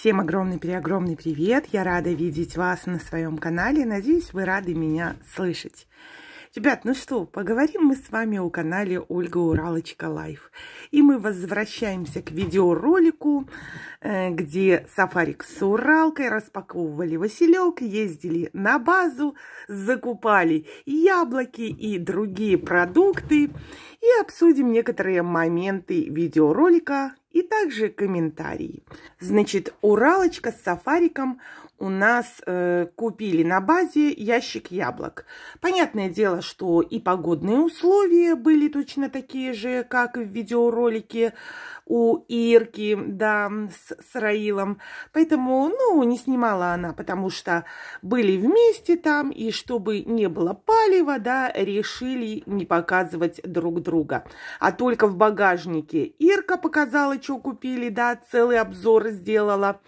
Всем огромный переогромный привет! Я рада видеть вас на своем канале. Надеюсь, вы рады меня слышать. Ребят, ну что, поговорим мы с вами о канале Ольга Уралочка Лайф. И мы возвращаемся к видеоролику, э, где сафарик с Уралкой распаковывали Василек, ездили на базу, закупали яблоки и другие продукты. И обсудим некоторые моменты видеоролика и также комментарии. Значит, Уралочка с сафариком у нас э, купили на базе ящик яблок. Понятное дело, что и погодные условия были точно такие же, как в видеоролике у Ирки, да, с, с Раилом. Поэтому, ну, не снимала она, потому что были вместе там, и чтобы не было палева, да, решили не показывать друг друга. А только в багажнике Ирка показала что купили, да, целый обзор сделала.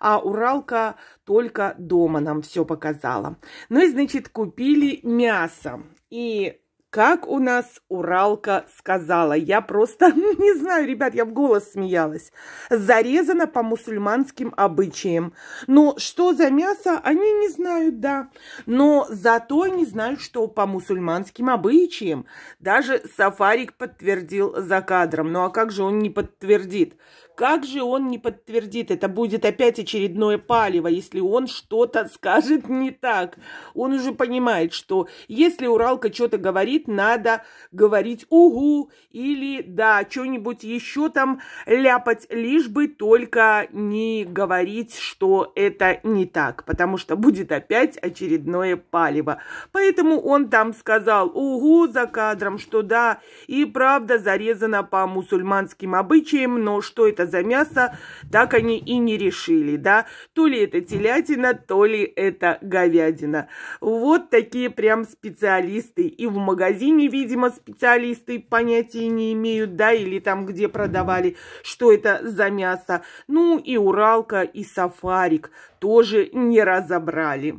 А Уралка только дома нам все показала. Ну и, значит, купили мясо. И как у нас Уралка сказала. Я просто не знаю, ребят, я в голос смеялась. зарезана по мусульманским обычаям. Но что за мясо, они не знают, да. Но зато не знают, что по мусульманским обычаям. Даже Сафарик подтвердил за кадром. Ну а как же он не подтвердит? Как же он не подтвердит? Это будет опять очередное палево, если он что-то скажет не так. Он уже понимает, что если Уралка что-то говорит, надо говорить «угу» или «да», что-нибудь еще там ляпать, лишь бы только не говорить, что это не так, потому что будет опять очередное палево. Поэтому он там сказал «угу» за кадром, что да, и правда зарезано по мусульманским обычаям, но что это это за мясо, так они и не решили, да. То ли это телятина, то ли это говядина. Вот такие прям специалисты. И в магазине, видимо, специалисты понятия не имеют, да, или там, где продавали, что это за мясо. Ну и Уралка, и Сафарик тоже не разобрали.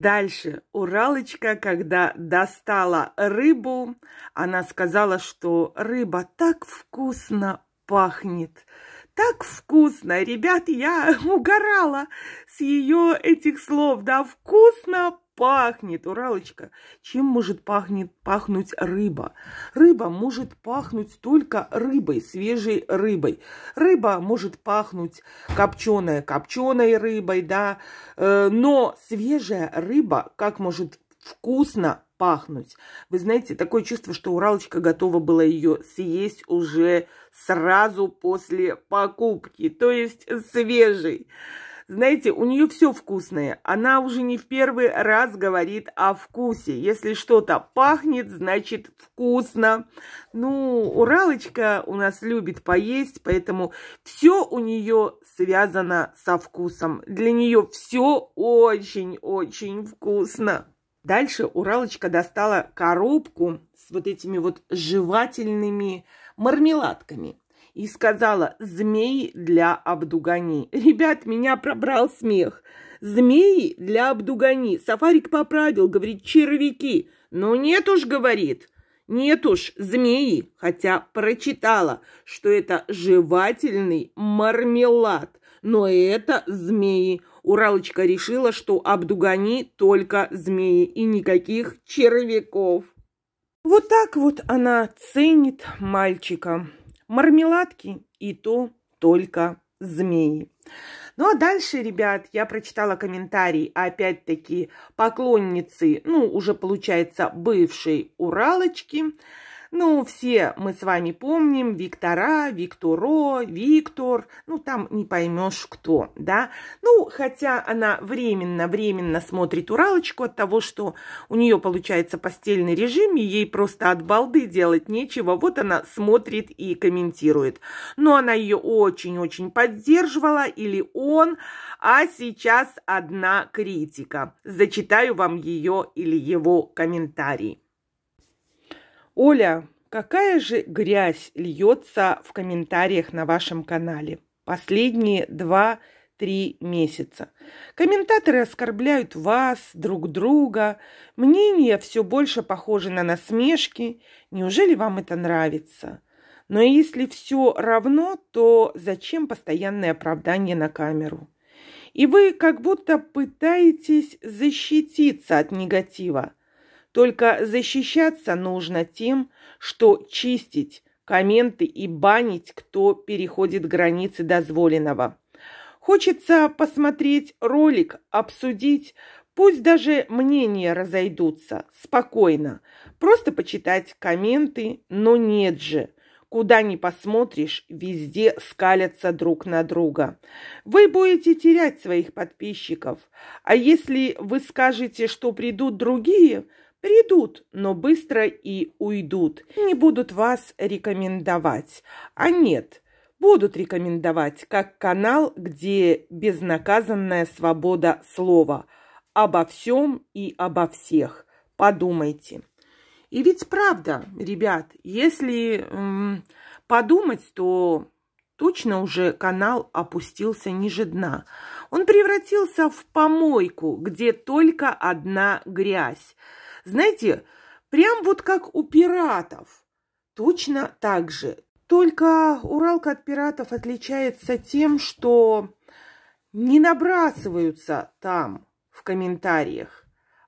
Дальше. Уралочка, когда достала рыбу, она сказала, что рыба так вкусно пахнет так вкусно, ребят, я угорала с ее этих слов, да, вкусно пахнет, Уралочка. Чем может пахнет, пахнуть рыба? Рыба может пахнуть только рыбой, свежей рыбой. Рыба может пахнуть копченая копченой рыбой, да, э, но свежая рыба, как может вкусно пахнуть. Вы знаете, такое чувство, что Уралочка готова была ее съесть уже сразу после покупки, то есть свежей. Знаете, у нее все вкусное. Она уже не в первый раз говорит о вкусе. Если что-то пахнет, значит вкусно. Ну, Уралочка у нас любит поесть, поэтому все у нее связано со вкусом. Для нее все очень-очень вкусно. Дальше Уралочка достала коробку с вот этими вот жевательными мармеладками и сказала «Змеи для обдугани». Ребят, меня пробрал смех. «Змеи для обдугани». Сафарик поправил, говорит «Червяки». Но «Ну нет уж», говорит, «нет уж, змеи». Хотя прочитала, что это жевательный мармелад, но это змеи. Уралочка решила, что Абдугани только змеи и никаких червяков. Вот так вот она ценит мальчика. Мармеладки и то только змеи. Ну а дальше, ребят, я прочитала комментарий, опять-таки, поклонницы, ну, уже получается, бывшей Уралочки – ну, все мы с вами помним Виктора, Викторо, Виктор, ну, там не поймешь кто, да. Ну, хотя она временно-временно смотрит уралочку от того, что у нее получается постельный режим, и ей просто от балды делать нечего, вот она смотрит и комментирует. Но она ее очень-очень поддерживала, или он, а сейчас одна критика. Зачитаю вам ее или его комментарий. Оля, какая же грязь льется в комментариях на вашем канале? Последние два три месяца. Комментаторы оскорбляют вас, друг друга. Мнения все больше похожи на насмешки. Неужели вам это нравится? Но если все равно, то зачем постоянное оправдание на камеру? И вы как будто пытаетесь защититься от негатива. Только защищаться нужно тем, что чистить комменты и банить, кто переходит границы дозволенного. Хочется посмотреть ролик, обсудить, пусть даже мнения разойдутся, спокойно. Просто почитать комменты, но нет же. Куда ни посмотришь, везде скалятся друг на друга. Вы будете терять своих подписчиков. А если вы скажете, что придут другие – Придут, но быстро и уйдут. Не будут вас рекомендовать. А нет, будут рекомендовать как канал, где безнаказанная свобода слова. Обо всем и обо всех. Подумайте. И ведь правда, ребят, если эм, подумать, то точно уже канал опустился ниже дна. Он превратился в помойку, где только одна грязь. Знаете, прям вот как у пиратов. Точно так же. Только Уралка от пиратов отличается тем, что не набрасываются там в комментариях,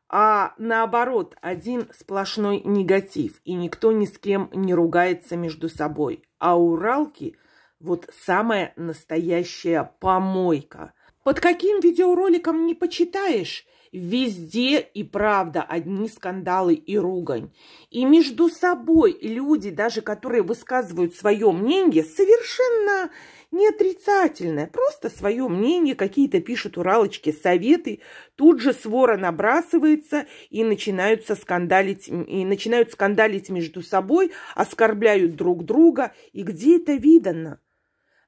а наоборот один сплошной негатив, и никто ни с кем не ругается между собой. А Уралки вот самая настоящая помойка. Под каким видеороликом не почитаешь, везде и правда одни скандалы и ругань. И между собой люди, даже которые высказывают свое мнение, совершенно не отрицательное, просто свое мнение, какие-то пишут уралочки, советы, тут же свора набрасывается и начинаются скандалить, и начинают скандалить между собой, оскорбляют друг друга. И где это видано?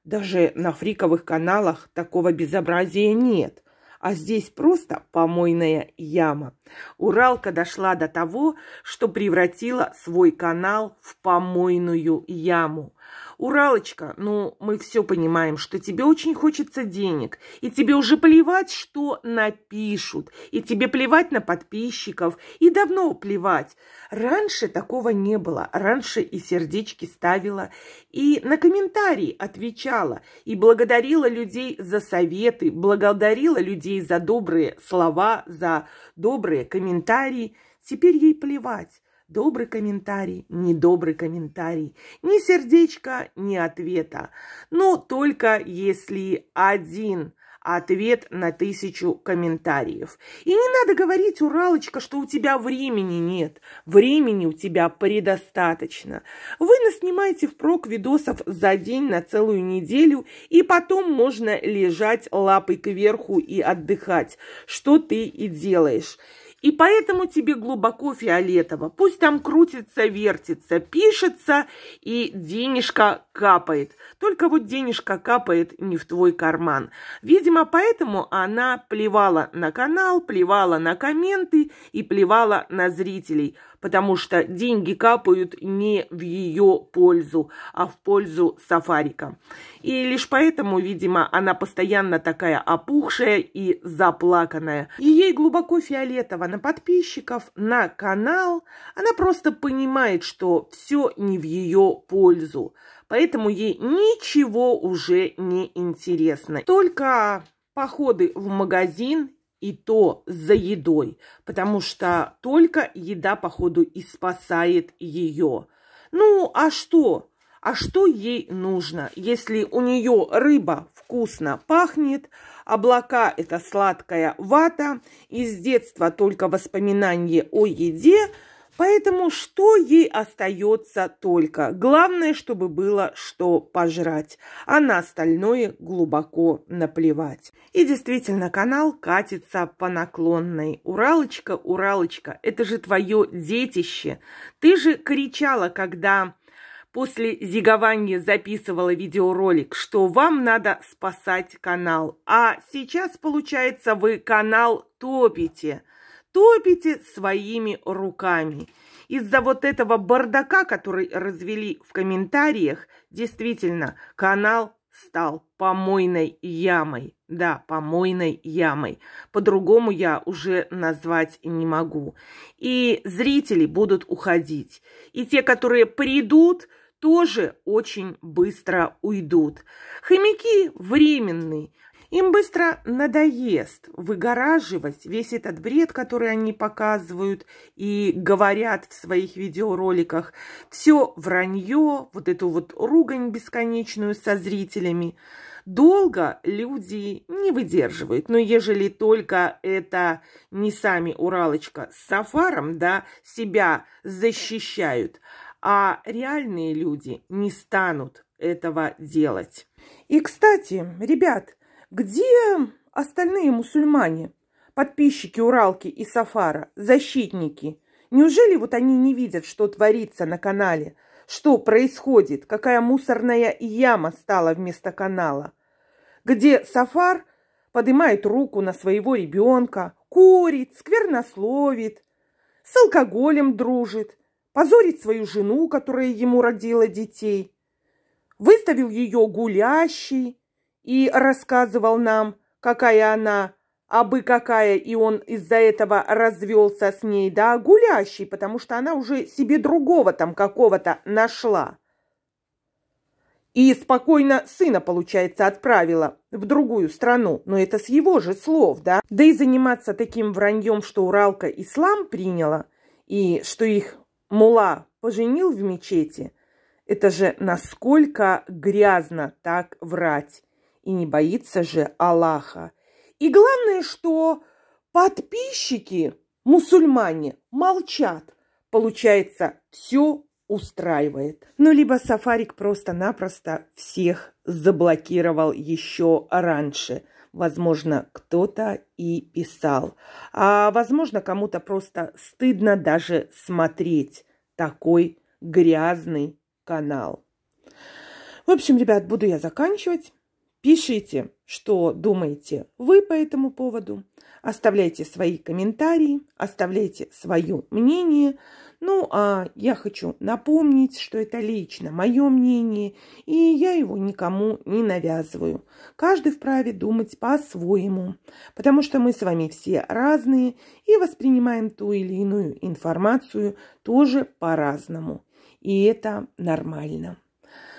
Даже на фриковых каналах такого безобразия нет. А здесь просто помойная яма. Уралка дошла до того, что превратила свой канал в помойную яму. Уралочка, ну, мы все понимаем, что тебе очень хочется денег, и тебе уже плевать, что напишут, и тебе плевать на подписчиков, и давно плевать. Раньше такого не было, раньше и сердечки ставила, и на комментарии отвечала, и благодарила людей за советы, благодарила людей за добрые слова, за добрые комментарии. Теперь ей плевать. Добрый комментарий, недобрый комментарий, ни сердечко, ни ответа. Но только если один ответ на тысячу комментариев. И не надо говорить, Уралочка, что у тебя времени нет. Времени у тебя предостаточно. Вы наснимаете впрок видосов за день на целую неделю, и потом можно лежать лапой кверху и отдыхать, что ты и делаешь. И поэтому тебе глубоко фиолетово. Пусть там крутится, вертится, пишется, и денежка капает. Только вот денежка капает не в твой карман. Видимо, поэтому она плевала на канал, плевала на комменты и плевала на зрителей – потому что деньги капают не в ее пользу, а в пользу сафарика. И лишь поэтому, видимо, она постоянно такая опухшая и заплаканная. И ей глубоко фиолетово на подписчиков, на канал. Она просто понимает, что все не в ее пользу. Поэтому ей ничего уже не интересно. Только походы в магазин и то за едой, потому что только еда, походу, и спасает ее. Ну, а что? А что ей нужно, если у нее рыба вкусно пахнет, облака – это сладкая вата, и с детства только воспоминания о еде – Поэтому что ей остается только? Главное, чтобы было что пожрать, а на остальное глубоко наплевать. И действительно, канал катится по наклонной. Уралочка, Уралочка, это же твое детище. Ты же кричала, когда после зигования записывала видеоролик, что вам надо спасать канал. А сейчас, получается, вы канал топите – топите своими руками. Из-за вот этого бардака, который развели в комментариях, действительно, канал стал помойной ямой. Да, помойной ямой. По-другому я уже назвать не могу. И зрители будут уходить. И те, которые придут, тоже очень быстро уйдут. Хомяки временные. Им быстро надоест выгораживать весь этот бред, который они показывают и говорят в своих видеороликах. Все вранье, вот эту вот ругань бесконечную со зрителями. Долго люди не выдерживают, но ежели только это не сами Уралочка с Сафаром, да, себя защищают, а реальные люди не станут этого делать. И, кстати, ребят, где остальные мусульмане, подписчики Уралки и Сафара, защитники? Неужели вот они не видят, что творится на канале? Что происходит? Какая мусорная яма стала вместо канала? Где Сафар поднимает руку на своего ребенка, курит, сквернословит, с алкоголем дружит, позорит свою жену, которая ему родила детей, выставил ее гулящей, и рассказывал нам, какая она, а бы какая, и он из-за этого развелся с ней, да, гулящий, потому что она уже себе другого там какого-то нашла. И спокойно сына, получается, отправила в другую страну. Но это с его же слов, да? Да и заниматься таким враньем, что Уралка ислам приняла, и что их мула поженил в мечети, это же насколько грязно так врать и не боится же Аллаха. И главное, что подписчики, мусульмане, молчат. Получается, все устраивает. Ну, либо Сафарик просто-напросто всех заблокировал еще раньше. Возможно, кто-то и писал. А возможно, кому-то просто стыдно даже смотреть такой грязный канал. В общем, ребят, буду я заканчивать. Пишите, что думаете вы по этому поводу. Оставляйте свои комментарии, оставляйте свое мнение. Ну, а я хочу напомнить, что это лично мое мнение, и я его никому не навязываю. Каждый вправе думать по-своему, потому что мы с вами все разные и воспринимаем ту или иную информацию тоже по-разному. И это нормально.